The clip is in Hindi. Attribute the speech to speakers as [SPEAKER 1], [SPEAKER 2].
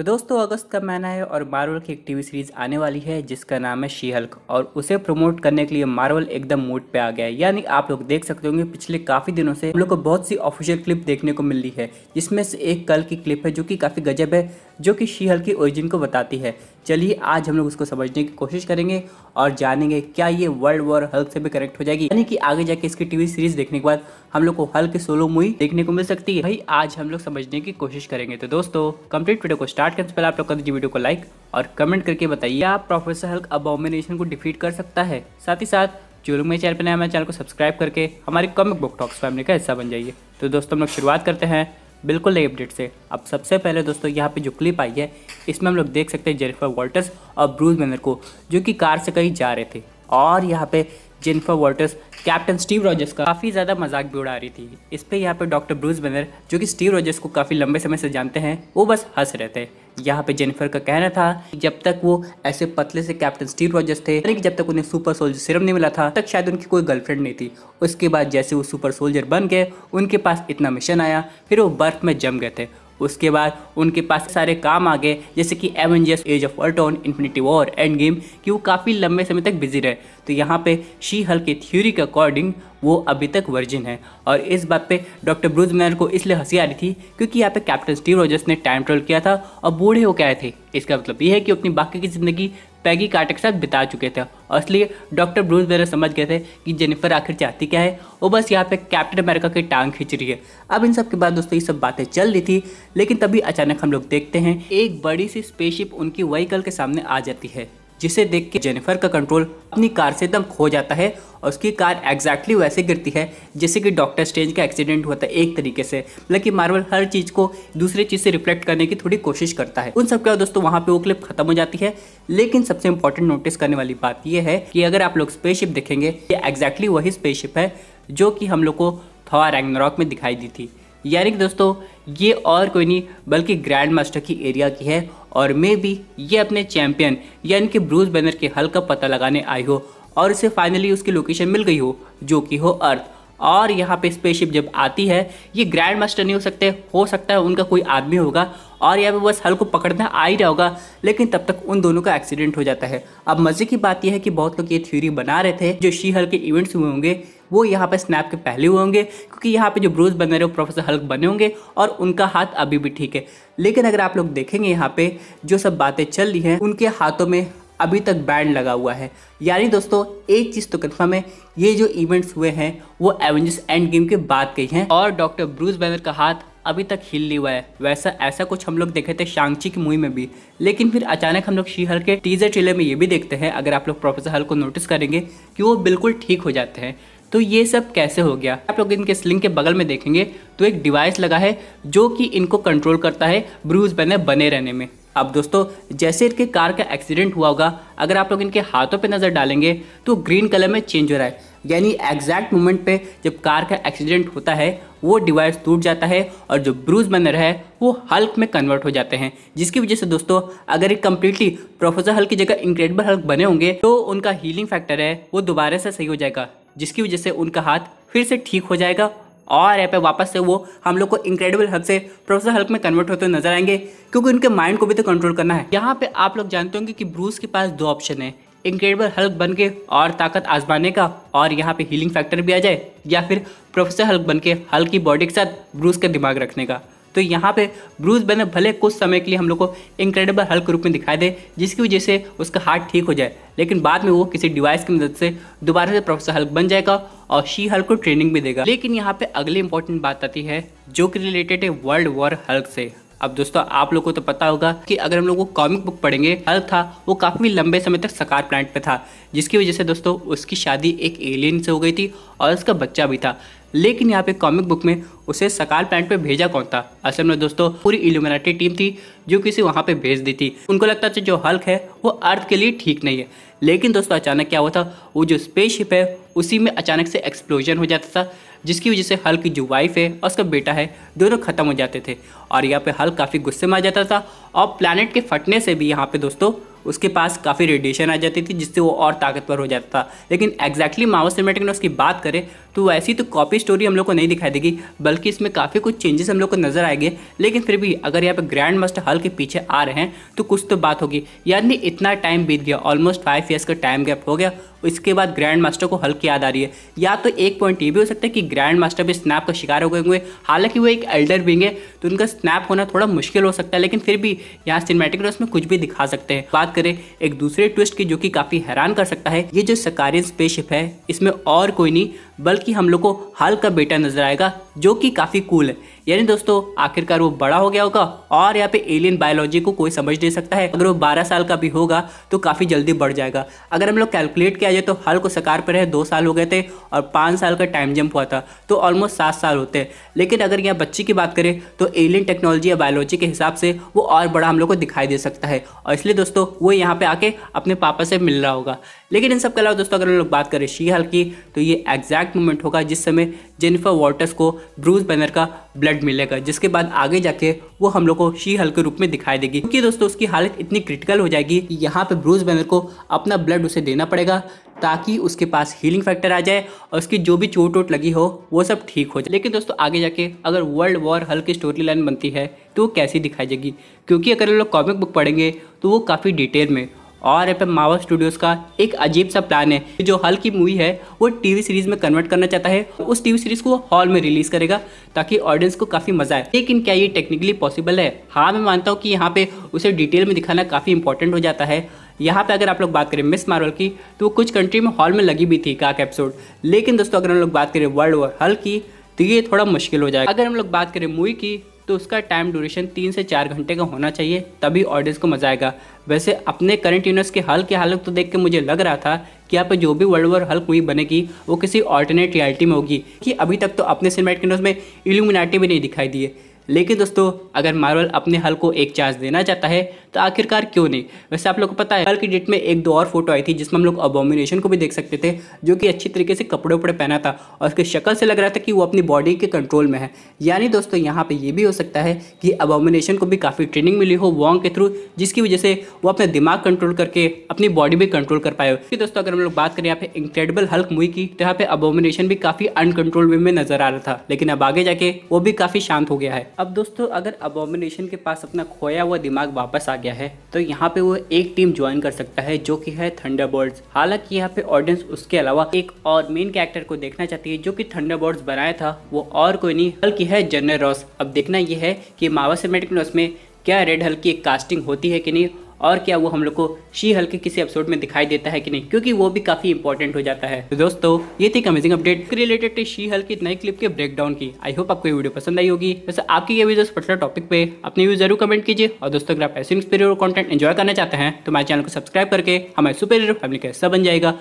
[SPEAKER 1] तो दोस्तों अगस्त का महीना है और मार्वल की एक टीवी सीरीज़ आने वाली है जिसका नाम है शी हल्क और उसे प्रमोट करने के लिए मार्वल एकदम मूड पे आ गया है यानी आप लोग देख सकते होंगे पिछले काफ़ी दिनों से हम लोग को बहुत सी ऑफिशियल क्लिप देखने को मिल रही है जिसमें से एक कल की क्लिप है जो कि काफ़ी गजब है जो कि शी हल की ओरिजिन को बताती है चलिए आज हम लोग उसको समझने की कोशिश करेंगे और जानेंगे क्या ये वर्ल्ड वॉर हल्क से भी कनेक्ट हो जाएगी यानी कि आगे जाके इसकी टीवी सीरीज देखने के बाद हम लोग को हल्क सोलो मूवी देखने को मिल सकती है भाई आज हम लोग समझने की कोशिश करेंगे तो दोस्तों कंप्लीट वीडियो को स्टार्ट करने से पहले आप लोग कर दीजिए वीडियो को लाइक और कमेंट करके बताइए आप प्रोफेसर हल्क अबोमिनेशन को डिफीट कर सकता है साथ ही साथ जो लोग मेरे चैनल पर नया हमारे चैनल को सब्सक्राइब करके हमारे कॉमिक बुक टॉक्स फैमिली का हिस्सा बन जाइए तो दोस्तों हम लोग शुरुआत करते हैं बिल्कुल नई अपडेट से अब सबसे पहले दोस्तों यहाँ पे जो क्लिप आई है इसमें हम लोग देख सकते हैं जेनिफर वॉल्टर्स और ब्रूज मैनर को जो कि कार से कहीं जा रहे थे और यहाँ पे Jennifer Walters captain Steve Rogers का काफ़ी ज़्यादा मजाक भी उड़ा रही थी इस पर यहाँ पे डॉक्टर ब्रूस बनर जो कि स्टीव रॉजर्स को काफ़ी लंबे समय से जानते हैं वो बस हंस रहे थे यहाँ पे जेनिफर का कहना था कि जब तक वो ऐसे पतले से कैप्टन स्टीव रॉजर्स थे यानी कि जब तक उन्हें सुपर सोल्जर सिरम नहीं मिला था तक शायद उनकी कोई गर्लफ्रेंड नहीं थी उसके बाद जैसे वो सुपर सोल्जर बन गए उनके पास इतना मिशन आया फिर वो बर्फ में जम गए थे उसके बाद उनके पास सारे काम आ गए जैसे कि Avengers Age of Ultron Infinity War Endgame कि वो काफ़ी लंबे समय तक बिजी रहे तो यहाँ पे शी हल के थ्योरी के अकॉर्डिंग वो अभी तक वर्जिन है और इस बात पे डॉक्टर ब्रूज मैनर को इसलिए हंसी आ रही थी क्योंकि यहाँ पे कैप्टन स्टीव रॉजर्स ने टाइम ट्रेवल किया था और बूढ़े होकर आए थे इसका मतलब ये है कि अपनी बाकी की ज़िंदगी पैगी कार्टर के साथ बिता चुके थे और इसलिए डॉक्टर ब्रूस बेरर समझ गए थे कि जेनिफर आखिर चाहती क्या है वो बस यहाँ पे कैप्टन अमेरिका की टांग खींच रही है अब इन सब के बाद दोस्तों ये सब बातें चल रही थी लेकिन तभी अचानक हम लोग देखते हैं एक बड़ी सी स्पेसशिप उनकी वहीकल के सामने आ जाती है जिसे देख के जेनिफर का कंट्रोल अपनी कार से एकदम खो जाता है और उसकी कार एग्जैक्टली वैसे गिरती है जैसे कि डॉक्टर स्ट्रेंज का एक्सीडेंट हुआ था एक तरीके से मतलब कि मार्वल हर चीज़ को दूसरे चीज़ से रिफ्लेक्ट करने की थोड़ी कोशिश करता है उन सब क्या दोस्तों वहाँ पे वो क्लिप खत्म हो जाती है लेकिन सबसे इंपॉर्टेंट नोटिस करने वाली बात यह है कि अगर आप लोग स्पेसशिप देखेंगे ये एग्जैक्टली वही स्पेसशिप है जो कि हम लोग को थवा रैंगनरॉक में दिखाई दी थी यानी कि दोस्तों ये और कोई नहीं बल्कि ग्रैंड मास्टर की एरिया की है और मे भी ये अपने चैंपियन यानी कि ब्रूज़ बैनर के हल का पता लगाने आई हो और उसे फाइनली उसकी लोकेशन मिल गई हो जो कि हो अर्थ और यहाँ पे स्पेसशिप जब आती है ये ग्रैंड मास्टर नहीं हो सकते हो सकता है उनका कोई आदमी होगा और यहाँ पे बस हल को पकड़ना आ ही रहा होगा लेकिन तब तक उन दोनों का एक्सीडेंट हो जाता है अब मज़े की बात यह है कि बहुत लोग ये थ्योरी बना रहे थे जो शी हल के इवेंट्स हुए होंगे वो यहाँ पर स्नैप के पहले हुए होंगे क्योंकि यहाँ पे जो ब्रूज बने रहे वो प्रोफेसर हल्क बने होंगे और उनका हाथ अभी भी ठीक है लेकिन अगर आप लोग देखेंगे यहाँ पे जो सब बातें चल रही हैं उनके हाथों में अभी तक बैंड लगा हुआ है यानी दोस्तों एक चीज़ तो कन्फर्म है ये जो इवेंट्स हुए हैं वो एवेंजर्स एंड गेम के बाद गई हैं और डॉक्टर ब्रूस बैनर का हाथ अभी तक हिल नहीं हुआ है वैसा ऐसा कुछ हम लोग देखे थे शांगची की मूवी में भी लेकिन फिर अचानक हम लोग शी हल के टीजर ट्रेलर में ये भी देखते हैं अगर आप लोग प्रोफेसर हल को नोटिस करेंगे कि वो बिल्कुल ठीक हो जाते हैं तो ये सब कैसे हो गया आप लोग इनके स्लिंग के बगल में देखेंगे तो एक डिवाइस लगा है जो कि इनको कंट्रोल करता है ब्रूज बने बने रहने में अब दोस्तों जैसे इनके कार का एक्सीडेंट हुआ होगा अगर आप लोग इनके हाथों पे नज़र डालेंगे तो ग्रीन कलर में चेंज हो रहा है यानी एग्जैक्ट मोमेंट पे जब कार का एक्सीडेंट होता है वो डिवाइस टूट जाता है और जो ब्रूज बनर है वो हल्क में कन्वर्ट हो जाते हैं जिसकी वजह से दोस्तों अगर एक कम्प्लीटली प्रोफेसर हल्क की जगह इंक्रेडिबल हल्क बने होंगे तो उनका हीलिंग फैक्टर है वो दोबारा से सही हो जाएगा जिसकी वजह से उनका हाथ फिर से ठीक हो जाएगा और यहाँ पे वापस से वो हम लोग को इंक्रेडिबल हल्क से प्रोफेसर हल्क में कन्वर्ट होते नजर आएंगे क्योंकि उनके माइंड को भी तो कंट्रोल करना है यहाँ पे आप लोग जानते होंगे कि ब्रूस के पास दो ऑप्शन है इनक्रेडिबल हल्क बन के और ताकत आजमाने का और यहाँ पे हीलिंग फैक्टर भी आ जाए या फिर प्रोफेसर हल्क बन के हल्क की बॉडी के साथ ब्रूस का दिमाग रखने का तो यहाँ पे ब्रूस बने भले कुछ समय के लिए हम लोग को इनक्रेडिबल हल्क रूप में दिखाई दे जिसकी वजह से उसका हार्ट ठीक हो जाए लेकिन बाद में वो किसी डिवाइस की मदद से दोबारा से प्रोफेसर हल्क बन जाएगा और शी हल्क को ट्रेनिंग भी देगा लेकिन यहाँ पे अगली इंपॉर्टेंट बात आती है जो कि रिलेटेड है वर्ल्ड वॉर हल्क से अब दोस्तों आप लोगों को तो पता होगा कि अगर हम लोग वो कॉमिक बुक पढ़ेंगे हल्क था वो काफ़ी लंबे समय तक सकार प्लांट पे था जिसकी वजह से दोस्तों उसकी शादी एक एलियन से हो गई थी और उसका बच्चा भी था लेकिन यहाँ पे कॉमिक बुक में उसे सकार प्लांट पे भेजा कौन था असल में दोस्तों पूरी इल्यूमिनाटी टीम थी जो किसी वहाँ पर भेज दी थी उनको लगता था जो हल्क है वो अर्थ के लिए ठीक नहीं है लेकिन दोस्तों अचानक क्या हुआ था वो जो स्पेसशिप है उसी में अचानक से एक्सप्लोजन हो जाता था जिसकी वजह से हल की जो वाइफ है और उसका बेटा है दोनों ख़त्म हो जाते थे और यहाँ पे हल काफ़ी गुस्से में आ जाता था और प्लानट के फटने से भी यहाँ पे दोस्तों उसके पास काफ़ी रेडिएशन आ जाती थी जिससे वो और ताकतवर हो जाता था लेकिन एग्जैक्टली माओ सिनेमेटिक ने उसकी बात करें तो वैसी तो कॉपी स्टोरी हम लोग को नहीं दिखाई देगी बल्कि इसमें काफ़ी कुछ चेंजेस हम लोग को नजर आएंगे लेकिन फिर भी अगर यहाँ पर ग्रैंड मास्टर हल के पीछे आ रहे हैं तो कुछ तो बात होगी यानी इतना टाइम बीत गया ऑलमोस्ट फाइव ईयर्स का टाइम गैप हो गया इसके बाद ग्रैंड मास्टर को हल्की याद आ रही है या तो एक पॉइंट ये भी हो सकता है कि ग्रैंड मास्टर भी स्नैप का शिकार हो गए हुए हालांकि वो एक एल्डर बींग है तो उनका स्नैप होना थोड़ा मुश्किल हो सकता है लेकिन फिर भी यहाँ सिनेमेटिक उसमें कुछ भी दिखा सकते हैं बात बात करें एक दूसरे ट्विस्ट की जो कि काफ़ी हैरान कर सकता है ये जो सकारी स्पेसशिप है इसमें और कोई नहीं बल्कि हम लोग को हल का बेटा नजर आएगा जो कि काफ़ी कूल है यानी दोस्तों आखिरकार वो बड़ा हो गया होगा और यहाँ पे एलियन बायोलॉजी को कोई समझ नहीं सकता है अगर वो 12 साल का भी होगा तो काफ़ी जल्दी बढ़ जाएगा अगर हम लोग कैलकुलेट किया जाए तो हल को सकार पर रहे दो साल हो गए थे और पाँच साल का टाइम जंप हुआ था तो ऑलमोस्ट सात साल होते हैं लेकिन अगर यहाँ बच्ची की बात करें तो एलियन टेक्नोलॉजी या बायोलॉजी के हिसाब से वो और बड़ा हम लोग को दिखाई दे सकता है और इसलिए दोस्तों वो यहाँ पर आके अपने पापा से मिल रहा होगा लेकिन इन सब के अलावा दोस्तों अगर हम लोग बात करें शी हल की तो ये एग्जैक्ट एग्जैक्ट मोमेंट होगा जिस समय जेनिफर वॉटर्स को ब्रूस बैनर का ब्लड मिलेगा जिसके बाद आगे जाके वो हम लोग को शी हल के रूप में दिखाई देगी क्योंकि दोस्तों उसकी हालत इतनी क्रिटिकल हो जाएगी कि यहाँ पे ब्रूस बैनर को अपना ब्लड उसे देना पड़ेगा ताकि उसके पास हीलिंग फैक्टर आ जाए और उसकी जो भी चोट वोट लगी हो वो सब ठीक हो जाए लेकिन दोस्तों आगे जाके अगर वर्ल्ड वॉर हल की स्टोरी लाइन बनती है तो वो कैसी दिखाई जाएगी क्योंकि अगर लोग कॉमिक बुक पढ़ेंगे तो वो काफ़ी डिटेल में और यहाँ पे मावा स्टूडियोज़ का एक अजीब सा प्लान है जो हल की मूवी है वो टीवी सीरीज़ में कन्वर्ट करना चाहता है उस टीवी सीरीज़ को हॉल में रिलीज़ करेगा ताकि ऑडियंस को काफ़ी मज़ा आए लेकिन क्या ये टेक्निकली पॉसिबल है हाँ मैं मानता हूँ कि यहाँ पे उसे डिटेल में दिखाना काफ़ी इंपॉर्टेंट हो जाता है यहाँ पे अगर आप लोग बात करें मिस मार्वल की तो वो कुछ कंट्री में हॉल में लगी भी थी काक एपिसोड लेकिन दोस्तों अगर हम लोग बात करें वर्ल्ड वॉर हल की तो ये थोड़ा मुश्किल हो जाएगा अगर हम लोग बात करें मूवी की तो उसका टाइम ड्यूरेशन तीन से चार घंटे का होना चाहिए तभी ऑडियंस को मज़ा आएगा वैसे अपने करंट यूनिवर्स के हल की हालत तो देख के मुझे लग रहा था कि यहाँ पर जो भी वर्ल्ड वॉर हल्क मूवी बनेगी वो किसी ऑल्टरनेट रियलिटी में होगी कि अभी तक तो अपने सिनेमेटिक यूनिवर्स में इल्यूमिनाटी भी नहीं दिखाई दिए लेकिन दोस्तों अगर मार्वल अपने हल को एक चांस देना चाहता है तो आखिरकार क्यों नहीं वैसे आप लोग को पता है हल की डेट में एक दो और फोटो आई थी जिसमें हम लोग अबोमिनेशन को भी देख सकते थे जो कि अच्छी तरीके से कपड़े उपड़े पहना था और उसकी शक्ल से लग रहा था कि वो अपनी बॉडी के कंट्रोल में है यानी दोस्तों यहाँ पर ये भी हो सकता है कि अबोमिनेशन को भी काफ़ी ट्रेनिंग मिली हो वॉन्ग के थ्रू जिसकी वजह से वो अपना दिमाग कंट्रोल करके अपनी बॉडी भी कंट्रोल कर पाए हो दोस्तों अगर हम लोग बात करें यहाँ पे इंक्रेडिबल हल्क मूवी की तो यहाँ पे अबोमिनेशन भी काफ़ी अनकंट्रोल वे में नजर आ रहा था लेकिन अब आगे जाके वो भी काफ़ी शांत हो गया है अब दोस्तों अगर अबोमिनेशन के पास अपना खोया हुआ दिमाग वापस आ गया है तो यहाँ पे वो एक टीम ज्वाइन कर सकता है जो कि है थंडरबर्ड्स हालांकि यहाँ पे ऑडियंस उसके अलावा एक और मेन कैरेक्टर को देखना चाहती है जो कि थंडरबर्ड्स बनाया था वो और कोई नहीं बल्कि है जनरल रॉस अब देखना यह है कि मावा सिमेटिक में क्या रेड हल्की एक कास्टिंग होती है कि नहीं और क्या वो हम लोग को शी हल्के किसी एपिसोड में दिखाई देता है कि नहीं क्योंकि वो भी काफ़ी इंपॉर्टेंट हो जाता है तो दोस्तों ये थी amazing update related to She Hulk की नई क्लिप के ब्रेकडाउन की आई होप आपको ये वीडियो पसंद आई होगी वैसे आपकी ये वीडियो पर्सनल टॉपिक पे अपनी व्यू जरूर कमेंट कीजिए और दोस्तों अगर आप ऐसे इंस्पिरियर कंटेंट एंजॉय करना चाहते हैं तो हमारे चैनल को सब्सक्राइब करके हमारे सुपर हीरो फैमिली का हिस्सा बन जाएगा